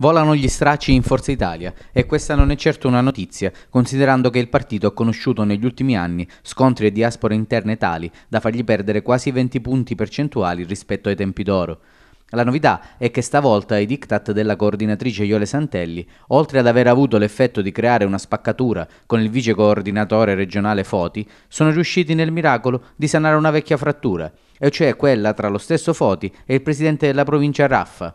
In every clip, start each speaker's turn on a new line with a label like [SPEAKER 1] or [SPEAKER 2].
[SPEAKER 1] Volano gli stracci in Forza Italia e questa non è certo una notizia, considerando che il partito ha conosciuto negli ultimi anni scontri e diaspore interne tali da fargli perdere quasi 20 punti percentuali rispetto ai tempi d'oro. La novità è che stavolta i diktat della coordinatrice Iole Santelli, oltre ad aver avuto l'effetto di creare una spaccatura con il vice coordinatore regionale Foti, sono riusciti nel miracolo di sanare una vecchia frattura, e cioè quella tra lo stesso Foti e il presidente della provincia Raffa.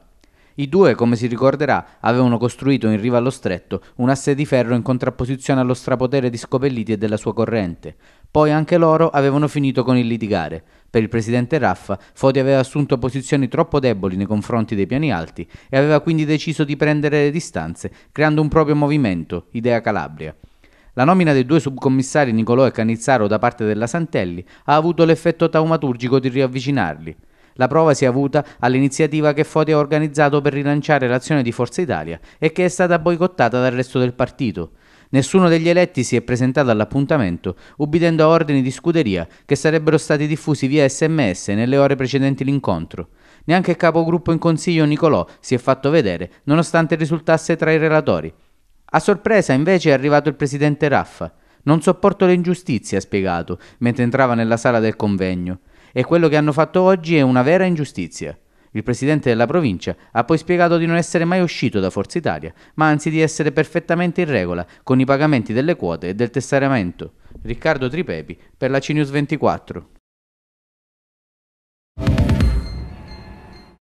[SPEAKER 1] I due, come si ricorderà, avevano costruito in riva allo stretto un asse di ferro in contrapposizione allo strapotere di Scopelliti e della sua corrente. Poi anche loro avevano finito con il litigare. Per il presidente Raffa, Foti aveva assunto posizioni troppo deboli nei confronti dei piani alti e aveva quindi deciso di prendere le distanze, creando un proprio movimento, Idea Calabria. La nomina dei due subcommissari Nicolò e Canizzaro da parte della Santelli ha avuto l'effetto taumaturgico di riavvicinarli. La prova si è avuta all'iniziativa che Foti ha organizzato per rilanciare l'azione di Forza Italia e che è stata boicottata dal resto del partito. Nessuno degli eletti si è presentato all'appuntamento, ubbidendo a ordini di scuderia che sarebbero stati diffusi via sms nelle ore precedenti l'incontro. Neanche il capogruppo in consiglio Nicolò si è fatto vedere, nonostante risultasse tra i relatori. A sorpresa invece è arrivato il presidente Raffa. Non sopporto le ingiustizie, ha spiegato, mentre entrava nella sala del convegno. E quello che hanno fatto oggi è una vera ingiustizia. Il presidente della provincia ha poi spiegato di non essere mai uscito da Forza Italia, ma anzi di essere perfettamente in regola con i pagamenti delle quote e del tesseramento. Riccardo Tripepi per la CNews 24.